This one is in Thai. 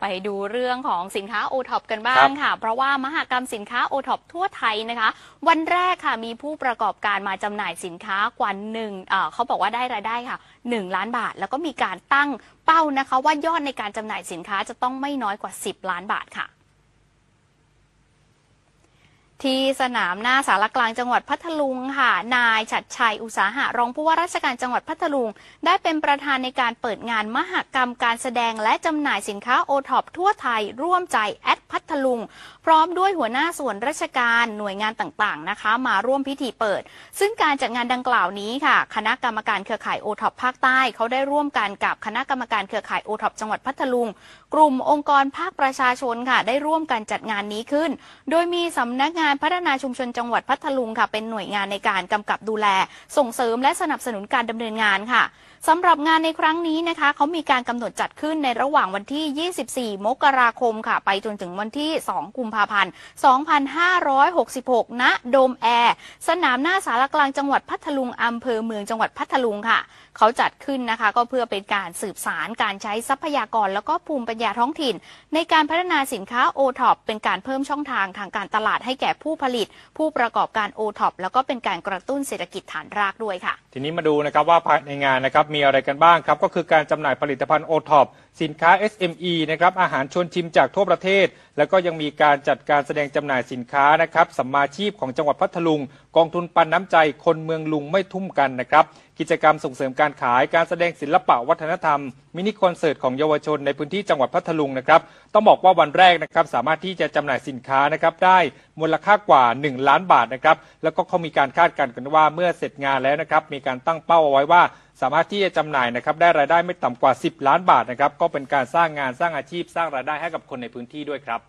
ไปดูเรื่องของสินค้าโอท็อปกันบ้างค่ะ เพราะว่ามหากรรมสินค้าโอท็อปทั่วไทยนะคะ วันแรกค่ะมีผู้ประกอบการมาจำหน่ายสินค้ากว่าหนึ่งเขาบอกว่าได้รายได้ค่ะ 1 ล้านบาทแล้วก็มีการตั้งเป้านะคะ ว่ายอดในการจำหน่ายสินค้าจะต้องไม่น้อยกว่า 10 ล้านบาทค่ะที่สนามหน้าสารกลางจังหวัดพัทลุงค่ะ นายฉัดชัยอุตสาหะรองผู้ว่าราชการจังหวัดพัทลุง ได้เป็นประธานในการเปิดงานมหกรรมการแสดงและจำหน่ายสินค้าโอท็อปทั่วไทย ร่วมใจแอดพัทลุงพร้อมด้วยหัวหน้าส่วนราชการ หน่วยงานต่างๆนะคะ มาร่วมพิธีเปิด ซึ่งการจัดงานดังกล่าวนี้ค่ะ คณะกรรมการเครือข่ายโอท็อปภาคใต้เขาได้ร่วมกันกับคณะกรรมการเครือข่ายโอท็อปจังหวัดพัทลุงกลุ่มองค์กรภาคประชาชนค่ะ ได้ร่วมกันจัดงานนี้ขึ้น โดยมีสำนักงานพัฒนาชุมชนจังหวัดพัทลุงค่ะเป็นหน่วยงานในการกำกับดูแล ส่งเสริมและสนับสนุนการดำเนินงานค่ะสำหรับงานในครั้งนี้นะคะเขามีการกำหนดจัดขึ้นในระหว่างวันที่ 24 มกราคมค่ะ ไปจนถึงวันที่ 2กุมภาพันธ์ 2566ณโดมแอร์ สนามหน้าสารกลางจังหวัดพัทลุง อำเภอเมืองจังหวัดพัทลุงค่ะ เขาจัดขึ้นนะคะก็เพื่อเป็นการสืบสารการใช้ทรัพยากรแล้วก็ภูมิปัญญาท้องถิ่น ในการพัฒนาสินค้าโอท็อปเป็นการเพิ่มช่องทาง ทางการตลาดให้แก่ผู้ผลิต ผู้ประกอบการโอท็อปแล้วก็เป็นการกระตุ้นเศรษฐกิจฐานรากด้วยค่ะีนี้มาดูนะครับว่าภายในงานนะครับ มีอะไรกันบ้างครับ ก็คือการจำหน่ายผลิตภัณฑ์โอท็อปสินค้า SME นะครับ อาหารชวนชิมจากทั่วประเทศ แล้วก็ยังมีการจัดการแสดงจำหน่ายสินค้านะครับสัมมาชีพของจังหวัดพัทลุง กองทุนปันน้ำใจคนเมืองลุงไม่ทุ่มกันนะครับกิจกรรมส่งเสริมการขายการแสดงศิลปะวัฒนธรรม มินิคอนเสิร์ตของเยาวชนในพื้นที่จังหวัดพัทลุงนะครับต้องบอกว่าวันแรกนะครับสามารถที่จะจำหน่ายสินค้านะครับได้มูลค่ากว่า 1 ล้านบาทนะครับแล้วก็เขามีการคาดการณ์กันว่าเมื่อเสร็จงานแล้วนะครับมีการตั้งเป้าเอาไว้ว่าสามารถที่จะจำหน่ายนะครับได้รายได้ไม่ต่ำกว่า 10 ล้านบาทนะครับก็เป็นการสร้างงานสร้างอาชีพสร้างรายได้ให้กับคนในพื้นที่ด้วยครับ